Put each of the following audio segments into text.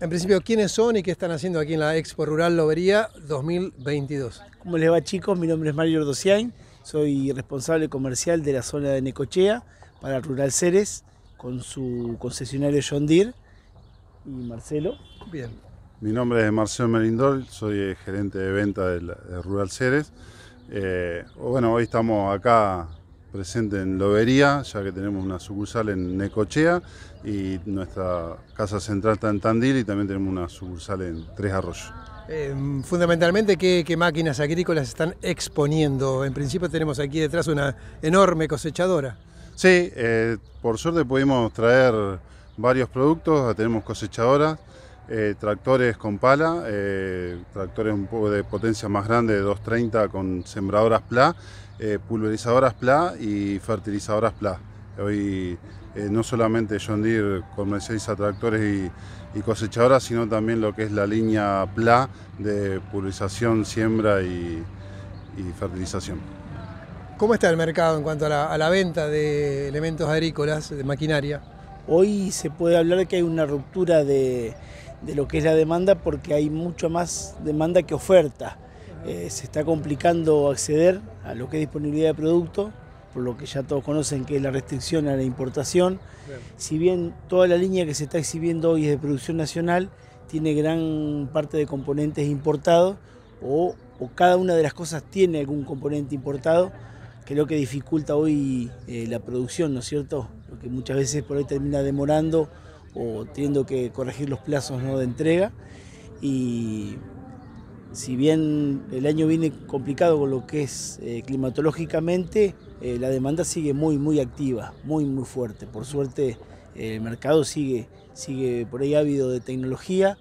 En principio, ¿quiénes son y qué están haciendo aquí en la Expo Rural Lobería 2022? ¿Cómo les va chicos? Mi nombre es Mario Ordociain, soy responsable comercial de la zona de Necochea para Rural Ceres con su concesionario John Deere y Marcelo. Bien. Mi nombre es Marcelo Merindol, soy eh, gerente de venta de, Rural Ceres. Eh, bueno, hoy estamos acá presente en Lobería, ya que tenemos una sucursal en Necochea y nuestra casa central está en Tandil y también tenemos una sucursal en Tres Arroyos. Eh, fundamentalmente, ¿qué, máquinas agrícolas están exponiendo? En principio tenemos aquí detrás una enorme cosechadora. Sí, eh, por suerte pudimos traer varios productos, tenemos cosechadoras eh, tractores con pala, eh, tractores un poco de potencia más grande de 230 con sembradoras PLA, eh, pulverizadoras PLA y fertilizadoras PLA. Hoy no solamente John Deere comercializa tractores y, cosechadoras, sino también lo que es la línea PLA de pulverización, siembra y, fertilización. ¿Cómo está el mercado en cuanto a la venta de elementos agrícolas, de maquinaria? Hoy se puede hablar que hay una ruptura de, de lo que es la demanda porque hay mucho más demanda que oferta. Eh, se está complicando acceder a lo que es disponibilidad de producto, por lo que ya todos conocen que es la restricción a la importación. Si bien toda la línea que se está exhibiendo hoy es de producción nacional, tiene gran parte de componentes importados o, cada una de las cosas tiene algún componente importado, que es lo que dificulta hoy eh, la producción, ¿no es cierto? Lo que muchas veces por ahí termina demorando o teniendo que corregir los plazos ¿no? de entrega. Y si bien el año viene complicado con lo que es eh, climatológicamente, eh, la demanda sigue muy, muy activa, muy, muy fuerte. Por suerte, eh, el mercado sigue, sigue por ahí ávido de tecnología.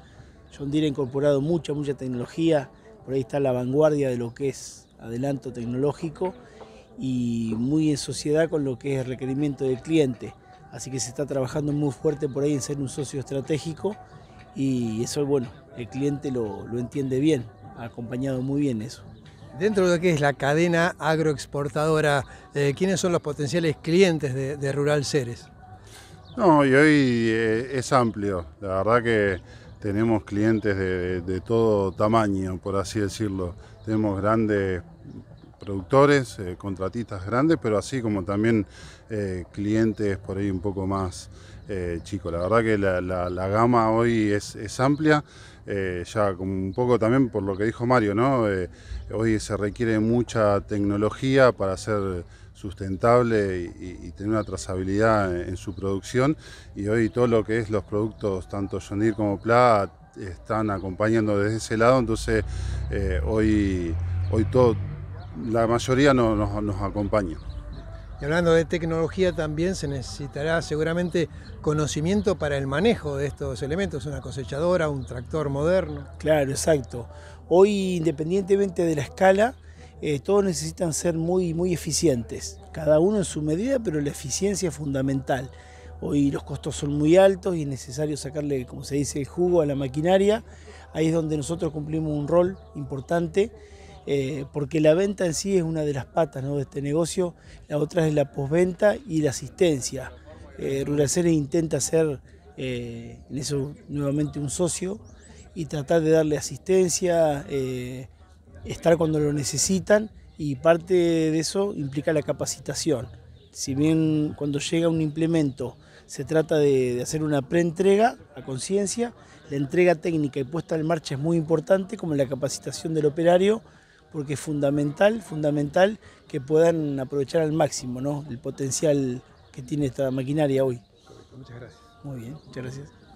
John Deere ha incorporado mucha, mucha tecnología. Por ahí está la vanguardia de lo que es adelanto tecnológico y muy en sociedad con lo que es requerimiento del cliente. Así que se está trabajando muy fuerte por ahí en ser un socio estratégico y eso, es bueno, el cliente lo, entiende bien, ha acompañado muy bien eso. Dentro de lo que es la cadena agroexportadora, eh, ¿quiénes son los potenciales clientes de, Rural Ceres? No, y hoy eh, es amplio. La verdad que tenemos clientes de, de, todo tamaño, por así decirlo. Tenemos grandes productores, eh, contratistas grandes, pero así como también eh, clientes por ahí un poco más eh, chicos. La verdad que la, gama hoy es, es amplia, ya como un poco también por lo que dijo Mario, ¿no? hoy se requiere mucha tecnología para ser sustentable y, tener una trazabilidad en, su producción. Y hoy todo lo que es los productos, tanto Yonir como Pla, están acompañando desde ese lado. Entonces, hoy, hoy todo la mayoría no, nos acompaña. hablando de tecnología también se necesitará seguramente conocimiento para el manejo de estos elementos, una cosechadora, un tractor moderno. Claro, exacto. Hoy independientemente de la escala, eh, todos necesitan ser muy, muy eficientes, cada uno en su medida, pero la eficiencia es fundamental. Hoy los costos son muy altos y es necesario sacarle, como se dice, el jugo a la maquinaria. Ahí es donde nosotros cumplimos un rol importante eh, porque la venta en sí es una de las patas de este negocio, la otra es la posventa y la asistencia. Eh, intenta ser eh, en eso nuevamente un socio y tratar de darle asistencia, eh, estar cuando lo necesitan y parte de eso implica la capacitación. Si bien cuando llega un implemento se trata de, de hacer una preentrega a conciencia, la entrega técnica y puesta en marcha es muy importante como la capacitación del operario porque es fundamental, fundamental que puedan aprovechar al máximo ¿no? el potencial que tiene esta maquinaria hoy. Muchas gracias. Muy bien, muchas gracias.